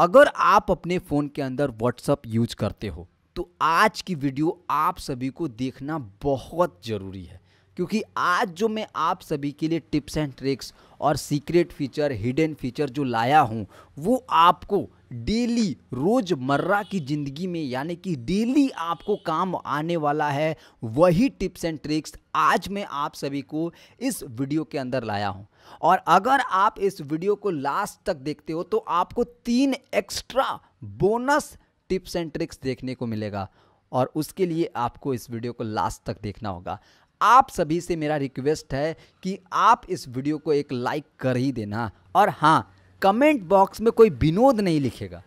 अगर आप अपने फ़ोन के अंदर व्हाट्सअप यूज करते हो तो आज की वीडियो आप सभी को देखना बहुत ज़रूरी है क्योंकि आज जो मैं आप सभी के लिए टिप्स एंड ट्रिक्स और सीक्रेट फीचर हिडन फीचर जो लाया हूँ वो आपको डेली रोज़मर्रा की ज़िंदगी में यानी कि डेली आपको काम आने वाला है वही टिप्स एंड ट्रिक्स आज मैं आप सभी को इस वीडियो के अंदर लाया हूँ और अगर आप इस वीडियो को लास्ट तक देखते हो तो आपको तीन extra bonus tips and tricks देखने को मिलेगा और उसके लिए आपको इस वीडियो को लास्ट तक देखना होगा आप सभी से मेरा रिक्वेस्ट है कि आप इस वीडियो को एक लाइक कर ही देना और हाँ कमेंट बॉक्स में कोई विनोद नहीं लिखेगा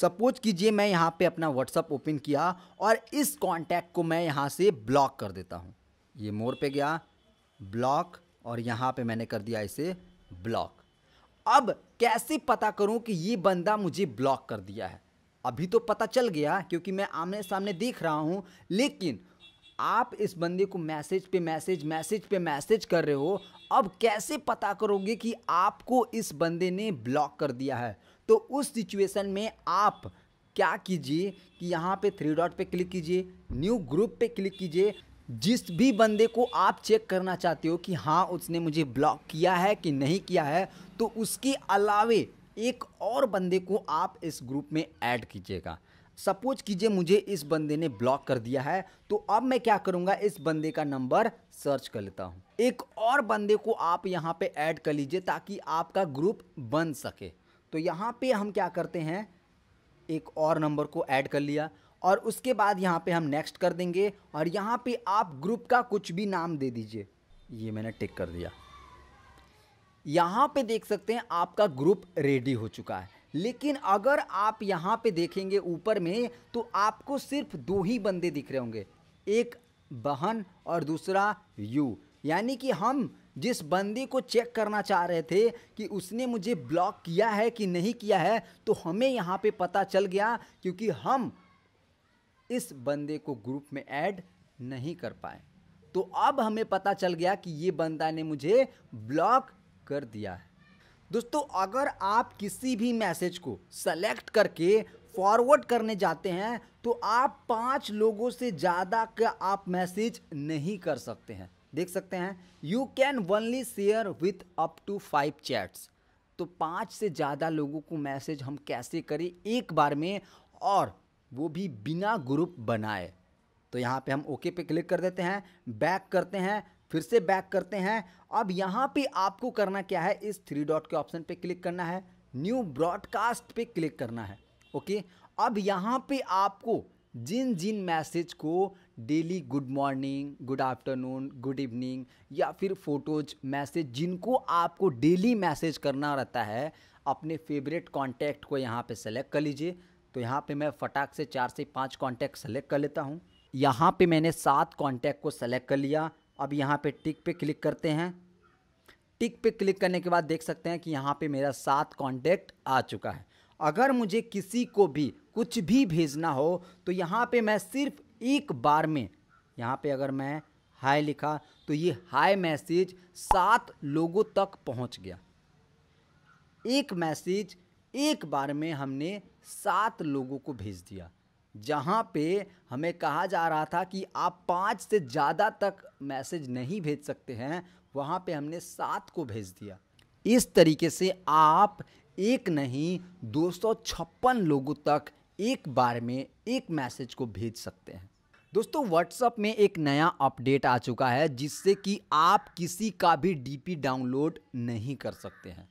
सपोज कीजिए मैं यहाँ पे अपना व्हाट्सअप ओपन किया और इस कॉन्टैक्ट को मैं यहाँ से ब्लॉक कर देता हूँ ये मोर पे गया ब्लॉक और यहाँ पे मैंने कर दिया इसे ब्लॉक अब कैसे पता करूं कि ये बंदा मुझे ब्लॉक कर दिया है अभी तो पता चल गया क्योंकि मैं आमने सामने देख रहा हूं लेकिन आप इस बंदे को मैसेज पे मैसेज मैसेज पे मैसेज कर रहे हो अब कैसे पता करोगे कि आपको इस बंदे ने ब्लॉक कर दिया है तो उस सिचुएशन में आप क्या कीजिए कि यहाँ पे थ्री डॉट पे क्लिक कीजिए न्यू ग्रुप पे क्लिक कीजिए जिस भी बंदे को आप चेक करना चाहते हो कि हाँ उसने मुझे ब्लॉक किया है कि नहीं किया है तो उसके अलावे एक और बंदे को आप इस ग्रुप में ऐड कीजिएगा सपोज कीजिए मुझे इस बंदे ने ब्लॉक कर दिया है तो अब मैं क्या करूँगा इस बंदे का नंबर सर्च कर लेता हूँ एक और बंदे को आप यहाँ पे ऐड कर लीजिए ताकि आपका ग्रुप बन सके तो यहाँ पे हम क्या करते हैं एक और नंबर को ऐड कर लिया और उसके बाद यहाँ पे हम नेक्स्ट कर देंगे और यहाँ पे आप ग्रुप का कुछ भी नाम दे दीजिए ये मैंने टिक कर दिया यहाँ पे देख सकते हैं आपका ग्रुप रेडी हो चुका है लेकिन अगर आप यहाँ पे देखेंगे ऊपर में तो आपको सिर्फ दो ही बंदे दिख रहे होंगे एक बहन और दूसरा यू यानी कि हम जिस बंदी को चेक करना चाह रहे थे कि उसने मुझे ब्लॉक किया है कि नहीं किया है तो हमें यहाँ पे पता चल गया क्योंकि हम इस बंदे को ग्रुप में ऐड नहीं कर पाए तो अब हमें पता चल गया कि ये बंदा ने मुझे ब्लॉक कर दिया है दोस्तों अगर आप किसी भी मैसेज को सेलेक्ट करके फॉरवर्ड करने जाते हैं तो आप पांच लोगों से ज़्यादा का आप मैसेज नहीं कर सकते हैं देख सकते हैं you can only share with up to five chats तो पांच से ज़्यादा लोगों को मैसेज हम कैसे करें एक बार में और वो भी बिना ग्रुप बनाए तो यहाँ पे हम ओके पे क्लिक कर देते हैं बैक करते हैं फिर से बैक करते हैं अब यहाँ पे आपको करना क्या है इस थ्री डॉट के ऑप्शन पे क्लिक करना है न्यू ब्रॉडकास्ट पे क्लिक करना है ओके अब यहाँ पे आपको जिन जिन मैसेज को daily good morning good afternoon good evening या फिर फोटोज मैसेज जिनको आपको डेली मैसेज करना रहता है अपने फेवरेट कॉन्टैक्ट को यहाँ पे सेलेक्ट कर लीजिए तो यहाँ पे मैं फटाक से चार से पाँच कॉन्टैक्ट सेलेक्ट कर लेता हूँ यहाँ पे मैंने सात कॉन्टैक्ट को सेलेक्ट कर लिया अब यहाँ पे टिक पे क्लिक करते हैं टिक पे क्लिक करने के बाद देख सकते हैं कि यहाँ पे मेरा सात कॉन्टैक्ट आ चुका है अगर मुझे किसी को भी कुछ भी भेजना हो तो यहाँ पर मैं सिर्फ एक बार में यहाँ पर अगर मैं हाय लिखा तो ये हाय मैसेज सात लोगों तक पहुँच गया एक मैसेज एक बार में हमने सात लोगों को भेज दिया जहाँ पे हमें कहा जा रहा था कि आप पाँच से ज़्यादा तक मैसेज नहीं भेज सकते हैं वहाँ पे हमने सात को भेज दिया इस तरीके से आप एक नहीं दो लोगों तक एक बार में एक मैसेज को भेज सकते हैं दोस्तों व्हाट्सअप में एक नया अपडेट आ चुका है जिससे कि आप किसी का भी डीपी डाउनलोड नहीं कर सकते हैं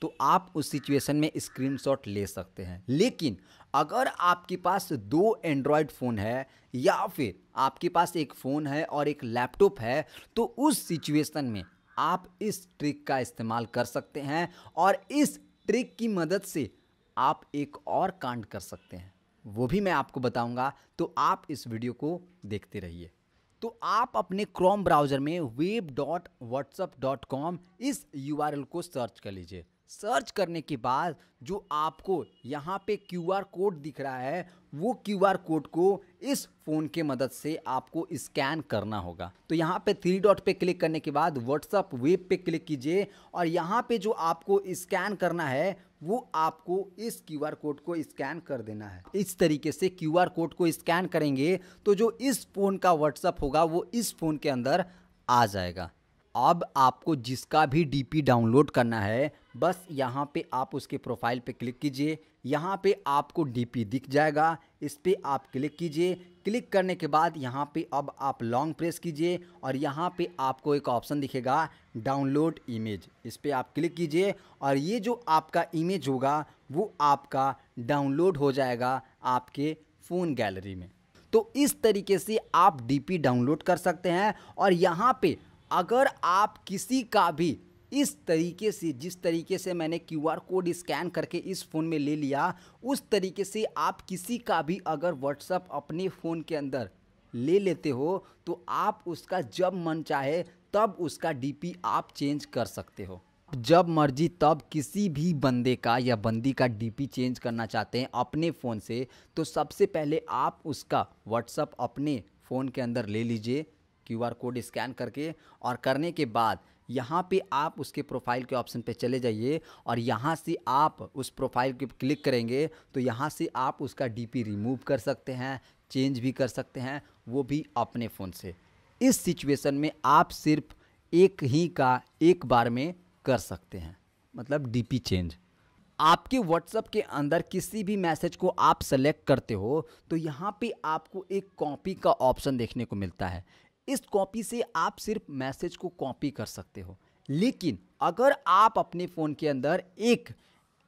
तो आप उस सिचुएशन में स्क्रीनशॉट ले सकते हैं लेकिन अगर आपके पास दो एंड्रॉयड फ़ोन है या फिर आपके पास एक फ़ोन है और एक लैपटॉप है तो उस सिचुएशन में आप इस ट्रिक का इस्तेमाल कर सकते हैं और इस ट्रिक की मदद से आप एक और कांड कर सकते हैं वो भी मैं आपको बताऊंगा तो आप इस वीडियो को देखते रहिए तो आप अपने क्रोम ब्राउज़र में web dot WhatsApp dot com इस यू को सर्च कर लीजिए सर्च करने के बाद जो आपको यहाँ पे क्यू आर कोड दिख रहा है वो क्यू आर कोड को इस फ़ोन के मदद से आपको स्कैन करना होगा तो यहाँ पे थ्री डॉट पे क्लिक करने के बाद व्हाट्सअप वेब पे क्लिक कीजिए और यहाँ पे जो आपको स्कैन करना है वो आपको इस क्यू आर कोड को स्कैन कर देना है इस तरीके से क्यू आर कोड को स्कैन करेंगे तो जो इस फ़ोन का व्हाट्सअप होगा वो इस फ़ोन के अंदर आ जाएगा अब आपको जिसका भी डीपी डाउनलोड करना है बस यहाँ पे आप उसके प्रोफाइल पे क्लिक कीजिए यहाँ पे आपको डीपी दिख जाएगा इस पर आप क्लिक कीजिए क्लिक करने के बाद यहाँ पे अब आप लॉन्ग प्रेस कीजिए और यहाँ पे आपको एक ऑप्शन दिखेगा डाउनलोड इमेज इस पर आप क्लिक कीजिए और ये जो आपका इमेज होगा वो आपका डाउनलोड हो जाएगा आपके फ़ोन गैलरी में तो इस तरीके से आप डी डाउनलोड कर सकते हैं और यहाँ पर अगर आप किसी का भी इस तरीके से जिस तरीके से मैंने क्यूआर कोड स्कैन करके इस फ़ोन में ले लिया उस तरीके से आप किसी का भी अगर व्हाट्सअप अपने फ़ोन के अंदर ले लेते हो तो आप उसका जब मन चाहे तब उसका डीपी आप चेंज कर सकते हो जब मर्जी तब किसी भी बंदे का या बंदी का डीपी चेंज करना चाहते हैं अपने फ़ोन से तो सबसे पहले आप उसका व्हाट्सअप अपने फ़ोन के अंदर ले लीजिए क्यूआर कोड स्कैन करके और करने के बाद यहाँ पे आप उसके प्रोफाइल के ऑप्शन पे चले जाइए और यहाँ से आप उस प्रोफाइल के क्लिक करेंगे तो यहाँ से आप उसका डीपी रिमूव कर सकते हैं चेंज भी कर सकते हैं वो भी अपने फ़ोन से इस सिचुएशन में आप सिर्फ एक ही का एक बार में कर सकते हैं मतलब डीपी चेंज आपके व्हाट्सएप के अंदर किसी भी मैसेज को आप सेलेक्ट करते हो तो यहाँ पे आपको एक कॉपी का ऑप्शन देखने को मिलता है इस कॉपी से आप सिर्फ मैसेज को कॉपी कर सकते हो लेकिन अगर आप अपने फ़ोन के अंदर एक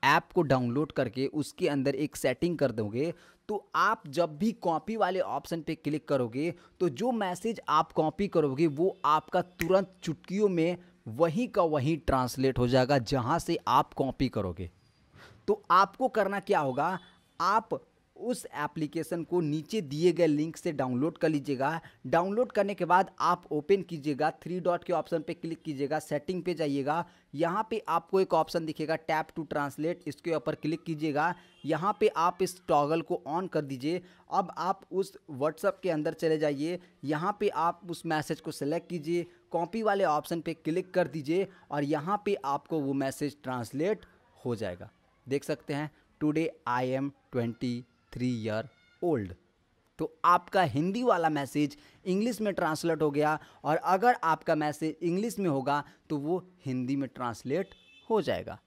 ऐप को डाउनलोड करके उसके अंदर एक सेटिंग कर दोगे तो आप जब भी कॉपी वाले ऑप्शन पे क्लिक करोगे तो जो मैसेज आप कॉपी करोगे वो आपका तुरंत चुटकियों में वहीं का वहीं ट्रांसलेट हो जाएगा जहाँ से आप कॉपी करोगे तो आपको करना क्या होगा आप उस एप्लीकेशन को नीचे दिए गए लिंक से डाउनलोड कर लीजिएगा डाउनलोड करने के बाद आप ओपन कीजिएगा थ्री डॉट के ऑप्शन पे क्लिक कीजिएगा सेटिंग पे जाइएगा यहाँ पे आपको एक ऑप्शन दिखेगा टैप टू ट्रांसलेट इसके ऊपर क्लिक कीजिएगा यहाँ पे आप इस टॉगल को ऑन कर दीजिए अब आप उस व्हाट्सअप के अंदर चले जाइए यहाँ पर आप उस मैसेज को सेलेक्ट कीजिए कॉपी वाले ऑप्शन पर क्लिक कर दीजिए और यहाँ पर आपको वो मैसेज ट्रांसलेट हो जाएगा देख सकते हैं today I am twenty three year old तो आपका हिंदी वाला मैसेज इंग्लिश में ट्रांसलेट हो गया और अगर आपका मैसेज इंग्लिश में होगा तो वो हिंदी में ट्रांसलेट हो जाएगा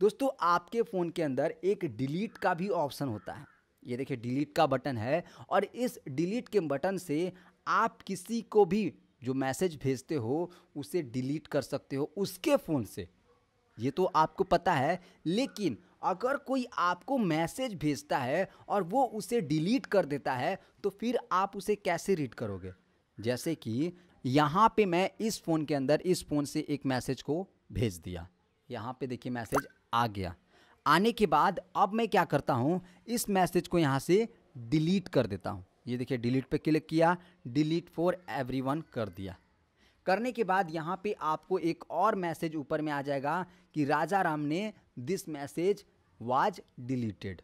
दोस्तों आपके फ़ोन के अंदर एक डिलीट का भी ऑप्शन होता है ये देखिए डिलीट का बटन है और इस डिलीट के बटन से आप किसी को भी जो मैसेज भेजते हो उसे डिलीट कर सकते हो उसके फ़ोन से ये तो आपको पता है लेकिन अगर कोई आपको मैसेज भेजता है और वो उसे डिलीट कर देता है तो फिर आप उसे कैसे रीड करोगे जैसे कि यहाँ पे मैं इस फ़ोन के अंदर इस फ़ोन से एक मैसेज को भेज दिया यहाँ पे देखिए मैसेज आ गया आने के बाद अब मैं क्या करता हूँ इस मैसेज को यहाँ से डिलीट कर देता हूँ ये देखिए डिलीट पे क्लिक किया डिलीट फॉर एवरीवन कर दिया करने के बाद यहाँ पे आपको एक और मैसेज ऊपर में आ जाएगा कि राजा राम ने दिस मैसेज वाज डिलीटेड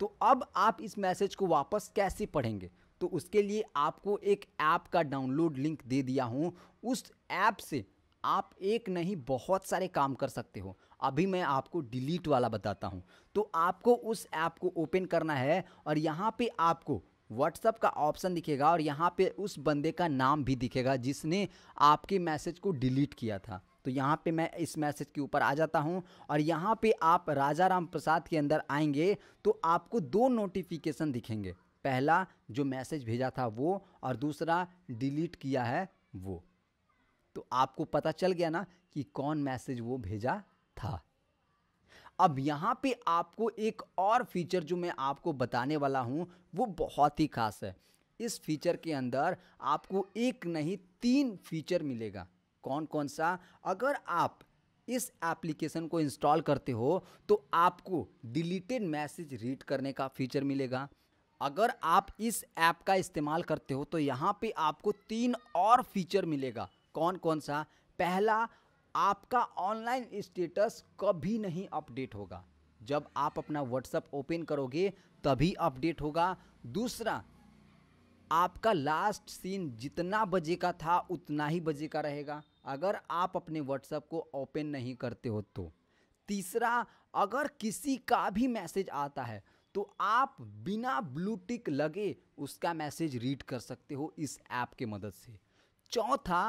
तो अब आप इस मैसेज को वापस कैसे पढ़ेंगे तो उसके लिए आपको एक ऐप का डाउनलोड लिंक दे दिया हूँ उस ऐप से आप एक नहीं बहुत सारे काम कर सकते हो अभी मैं आपको डिलीट वाला बताता हूँ तो आपको उस ऐप को ओपन करना है और यहाँ पे आपको व्हाट्सअप का ऑप्शन दिखेगा और यहाँ पे उस बंदे का नाम भी दिखेगा जिसने आपके मैसेज को डिलीट किया था तो यहाँ पे मैं इस मैसेज के ऊपर आ जाता हूँ और यहाँ पे आप राजा राम प्रसाद के अंदर आएंगे तो आपको दो नोटिफिकेशन दिखेंगे पहला जो मैसेज भेजा था वो और दूसरा डिलीट किया है वो तो आपको पता चल गया ना कि कौन मैसेज वो भेजा था अब यहाँ पे आपको एक और फीचर जो मैं आपको बताने वाला हूँ वो बहुत ही खास है इस फीचर के अंदर आपको एक नहीं तीन फीचर मिलेगा कौन कौन सा अगर आप इस एप्लीकेशन को इंस्टॉल करते हो तो आपको डिलीटेड मैसेज रीड करने का फीचर मिलेगा अगर आप इस ऐप का इस्तेमाल करते हो तो यहाँ पे आपको तीन और फीचर मिलेगा कौन कौन सा पहला आपका ऑनलाइन स्टेटस कभी नहीं अपडेट होगा जब आप अपना व्हाट्सअप ओपन करोगे तभी अपडेट होगा दूसरा आपका लास्ट सीन जितना बजे का था उतना ही बजे का रहेगा अगर आप अपने व्हाट्सएप को ओपन नहीं करते हो तो तीसरा अगर किसी का भी मैसेज आता है तो आप बिना ब्लू टिक लगे उसका मैसेज रीड कर सकते हो इस ऐप के मदद से चौथा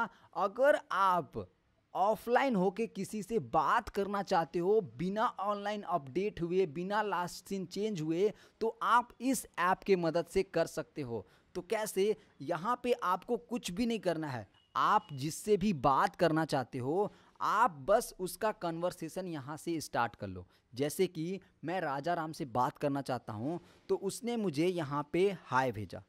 अगर आप ऑफलाइन होके किसी से बात करना चाहते हो बिना ऑनलाइन अपडेट हुए बिना लास्ट सीन चेंज हुए तो आप इस ऐप के मदद से कर सकते हो तो कैसे यहाँ पे आपको कुछ भी नहीं करना है आप जिससे भी बात करना चाहते हो आप बस उसका कन्वर्सेशन यहाँ से स्टार्ट कर लो जैसे कि मैं राजा राम से बात करना चाहता हूँ तो उसने मुझे यहाँ पे हाय भेजा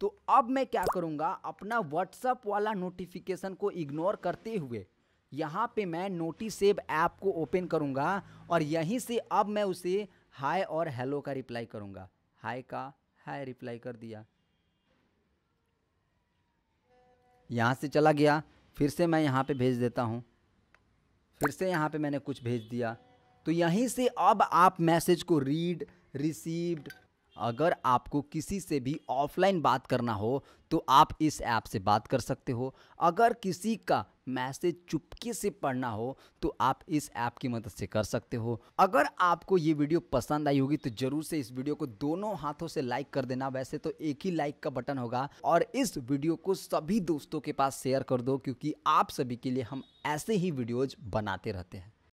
तो अब मैं क्या करूँगा अपना व्हाट्सअप वाला नोटिफिकेशन को इग्नोर करते हुए यहाँ पे मैं नोटिस सेव ऐप को ओपन करूँगा और यहीं से अब मैं उसे हाय और हेलो का रिप्लाई करूँगा हाय का हाय रिप्लाई कर दिया यहाँ से चला गया फिर से मैं यहाँ पे भेज देता हूँ फिर से यहाँ पे मैंने कुछ भेज दिया तो यहीं से अब आप मैसेज को रीड रिसीव्ड अगर आपको किसी से भी ऑफलाइन बात करना हो तो आप इस ऐप से बात कर सकते हो अगर किसी का मैसेज चुपके से पढ़ना हो तो आप इस ऐप की मदद से कर सकते हो अगर आपको ये वीडियो पसंद आई होगी तो ज़रूर से इस वीडियो को दोनों हाथों से लाइक कर देना वैसे तो एक ही लाइक का बटन होगा और इस वीडियो को सभी दोस्तों के पास शेयर कर दो क्योंकि आप सभी के लिए हम ऐसे ही वीडियोज बनाते रहते हैं